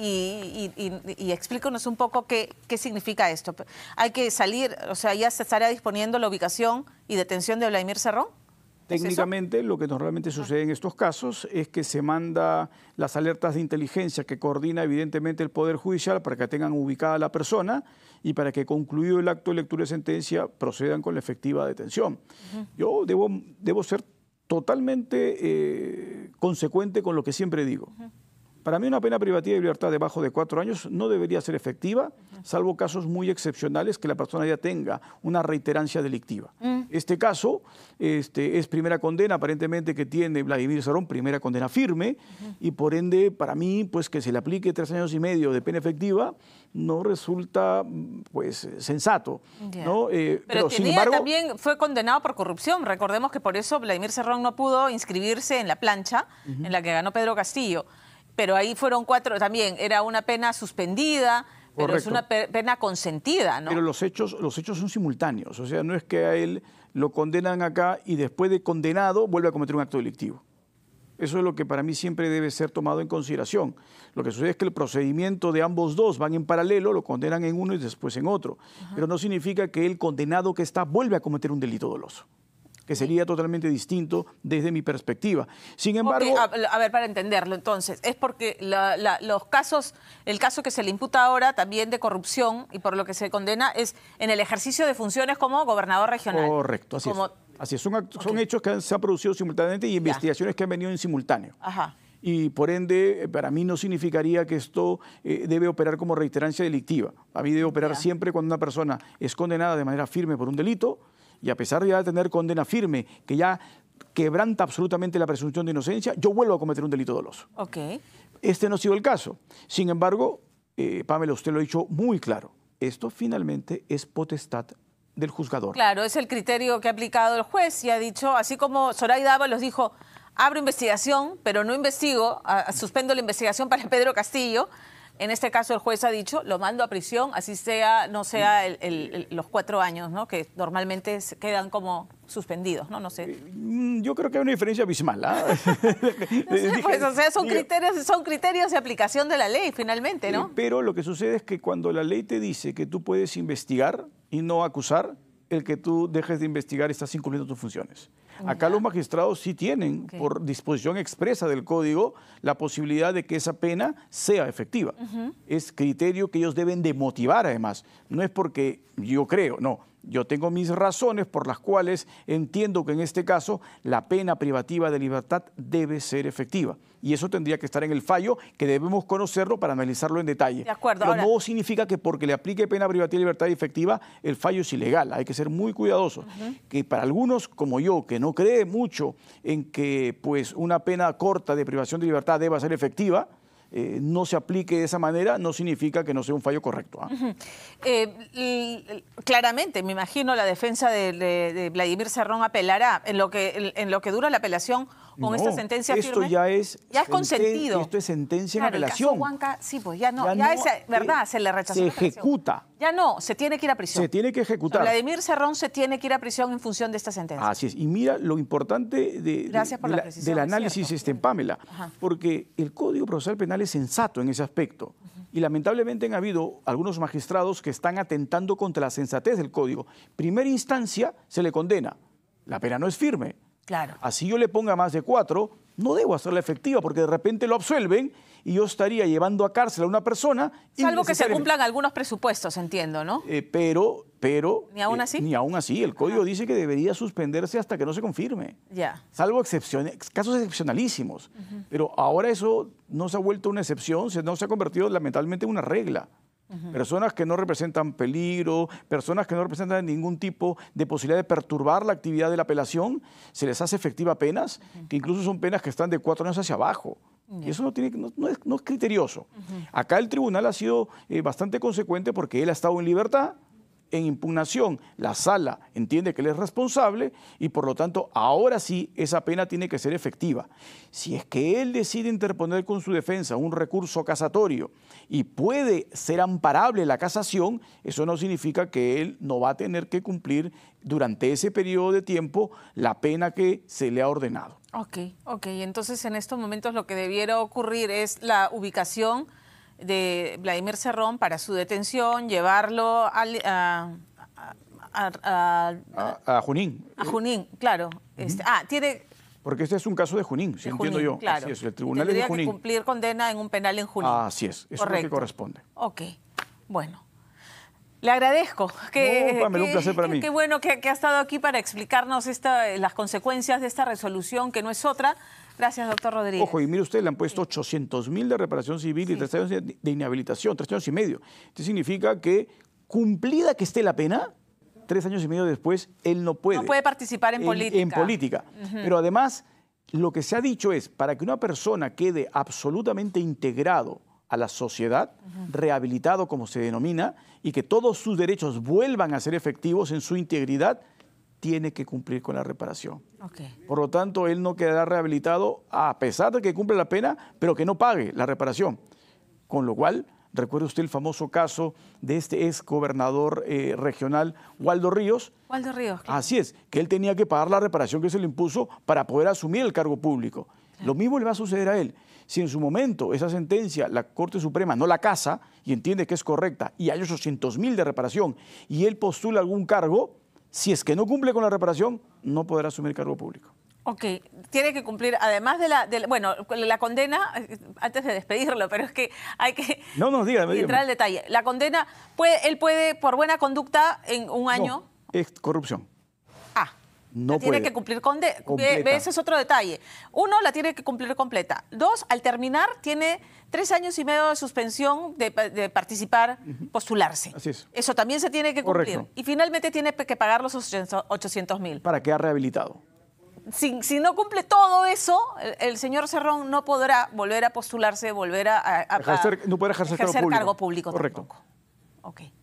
y, y, explícanos un poco qué, significa esto. Hay que salir, o sea, ya se estará disponiendo la ubicación y detención de Vladimir Cerrón. Técnicamente, lo que normalmente ah. sucede en estos casos es que se manda las alertas de inteligencia que coordina evidentemente el Poder Judicial para que tengan ubicada la persona y para que concluido el acto de lectura de sentencia procedan con la efectiva detención. Yo debo, debo ser totalmente eh, consecuente con lo que siempre digo. Para mí una pena privativa de libertad debajo de cuatro años no debería ser efectiva, salvo casos muy excepcionales que la persona ya tenga una reiterancia delictiva. Mm. Este caso este, es primera condena aparentemente que tiene Vladimir Sarón, primera condena firme, y por ende para mí pues que se le aplique tres años y medio de pena efectiva no resulta pues sensato. Eh, pero, sin embargo, también fue condenado por corrupción. Recordemos que por eso Vladimir Serrón no pudo inscribirse en la plancha en la que ganó Pedro Castillo pero ahí fueron cuatro, también era una pena suspendida. Pero es una pena consentida, ¿no? Pero los hechos, los hechos son simultáneos, o sea, no es que a él lo condenan acá y después de condenado vuelve a cometer un acto delictivo. Eso es lo que para mí siempre debe ser tomado en consideración. Lo que sucede es que el procedimiento de ambos dos van en paralelo, lo condenan en uno y después en otro. Pero no significa que el condenado que está vuelve a cometer un delito doloso que sería totalmente distinto desde mi perspectiva. Sin embargo... a, ver, para entenderlo entonces, es porque los casos, el caso que se le imputa ahora también de corrupción y por lo que se condena es en el ejercicio de funciones como gobernador regional. Correcto, así es. son, hechos que se han producido simultáneamente y investigaciones que han venido en simultáneo. Ajá y por ende eh, para mí no significaría que esto eh, debe operar como reiterancia delictiva. A mí debe operar siempre cuando una persona es condenada de manera firme por un delito y a pesar de ya tener condena firme, que ya quebranta absolutamente la presunción de inocencia, yo vuelvo a cometer un delito doloso. Este no ha sido el caso. Sin embargo, eh, Pamela, usted lo ha dicho muy claro. Esto finalmente es potestad del juzgador. Claro, es el criterio que ha aplicado el juez y ha dicho, así como Zoraida los dijo, abro investigación, pero no investigo, suspendo la investigación para Pedro Castillo. En este caso el juez ha dicho, lo mando a prisión, así sea, no sea los cuatro años, ¿no? Que normalmente quedan como suspendidos, ¿no? No sé. Eh, mm, yo creo que hay una diferencia abismal. ¿ah? pues, o sea, son criterios, son criterios de aplicación de la ley, finalmente, eh, ¿no? Pero lo que sucede es que cuando la ley te dice que tú puedes investigar y no acusar, el que tú dejes de investigar estás incumpliendo tus funciones. Acá los magistrados sí tienen, por disposición expresa del código, la posibilidad de que esa pena sea efectiva. Es criterio que ellos deben de motivar, además. No es porque yo creo, no. Yo tengo mis razones por las cuales entiendo que en este caso la pena privativa de libertad debe ser efectiva. Y eso tendría que estar en el fallo, que debemos conocerlo para analizarlo en detalle. Pero no significa que porque le aplique pena privativa de libertad efectiva, el fallo es ilegal. Hay que ser muy cuidadosos. Que para algunos, como yo, que no cree mucho en que pues, una pena corta de privación de libertad deba ser efectiva, eh, no se aplique de esa manera, no significa que no sea un fallo correcto. ¿ah? Eh, claramente, me imagino la defensa de, Vladimir Serrón apelará. En lo, que, en lo que dura la apelación, con esta sentencia esto ya es... Ya es Esto es sentencia en relación sí, pues ya no, ya, es verdad, se le rechazó. Se ejecuta. Ya no, se tiene que ir a prisión. Se tiene que ejecutar. Vladimir Serrón se tiene que ir a prisión en función de esta sentencia. Así es. Y mira lo importante de, del análisis, este, en Pamela, porque el Código Procesal Penal es sensato en ese aspecto. Y lamentablemente han habido algunos magistrados que están atentando contra la sensatez del Código. Primera instancia se le condena. La pena no es firme Así yo le ponga más de cuatro, no debo hacerla efectiva porque de repente lo absuelven y yo estaría llevando a cárcel a una persona. Salvo que se cumplan algunos presupuestos, entiendo, ¿no? Eh, pero, pero... Ni aún eh, así. ni aún así. El código dice que debería suspenderse hasta que no se confirme. Ya. Salvo excepciones, casos excepcionalísimos. Pero ahora eso no se ha vuelto una excepción, sino no se ha convertido lamentablemente en una regla. Personas que no representan peligro, personas que no representan ningún tipo de posibilidad de perturbar la actividad de la apelación, se les hace efectiva penas, que incluso son penas que están de cuatro años hacia abajo. Y eso no, tiene, no, es, criterioso. Acá el tribunal ha sido eh, bastante consecuente porque él ha estado en libertad, en impugnación, la sala entiende que él es responsable y por lo tanto ahora sí esa pena tiene que ser efectiva. Si es que él decide interponer con su defensa un recurso casatorio y puede ser amparable la casación, eso no significa que él no va a tener que cumplir durante ese periodo de tiempo la pena que se le ha ordenado. Ok, ok, entonces en estos momentos lo que debiera ocurrir es la ubicación de Vladimir Cerrón para su detención, llevarlo a, a, Junín. A Junín, claro. Este, ah, tiene... Porque este es un caso de Junín, si entiendo yo. es, el tribunal de Junín. que cumplir condena en un penal en Junín. Ah, así es, eso es lo que corresponde. Ok, bueno. Le agradezco. Que, un placer para mí. Qué bueno que, que, ha estado aquí para explicarnos esta, las consecuencias de esta resolución, que no es otra Gracias, doctor Rodríguez. Ojo, y mire usted, le han puesto 800 mil de reparación civil y tres años de inhabilitación, tres años y medio. Esto significa que, cumplida que esté la pena, tres años y medio después, él no puede. No puede participar en, política. En política. Pero además, lo que se ha dicho es, para que una persona quede absolutamente integrado a la sociedad, rehabilitado como se denomina, y que todos sus derechos vuelvan a ser efectivos en su integridad, tiene que cumplir con la reparación. Por lo tanto, él no quedará rehabilitado a pesar de que cumple la pena, pero que no pague la reparación. Con lo cual, recuerde usted el famoso caso de este ex gobernador eh, regional, Waldo Ríos. Waldo Ríos. Así es, que él tenía que pagar la reparación que se le impuso para poder asumir el cargo público. Lo mismo le va a suceder a él. Si en su momento esa sentencia la Corte Suprema no la casa y entiende que es correcta y hay 800 mil de reparación y él postula algún cargo, si es que no cumple con la reparación, no podrá asumir cargo público. Ok, tiene que cumplir, además de la, bueno, la condena, antes de despedirlo, pero es que hay que no, no, entrar al detalle. La condena, puede, él puede, por buena conducta, en un año... es corrupción. No tiene que cumplir con... De, ese es otro detalle. Uno, la tiene que cumplir completa. Dos, al terminar, tiene tres años y medio de suspensión de, participar, postularse. Eso también se tiene que cumplir. Y finalmente tiene que pagar los 800 mil. Para ha rehabilitado. Si, si, no cumple todo eso, el, señor Cerrón no podrá volver a postularse, volver a... no puede ejercer, cargo, público. Correcto. Tampoco.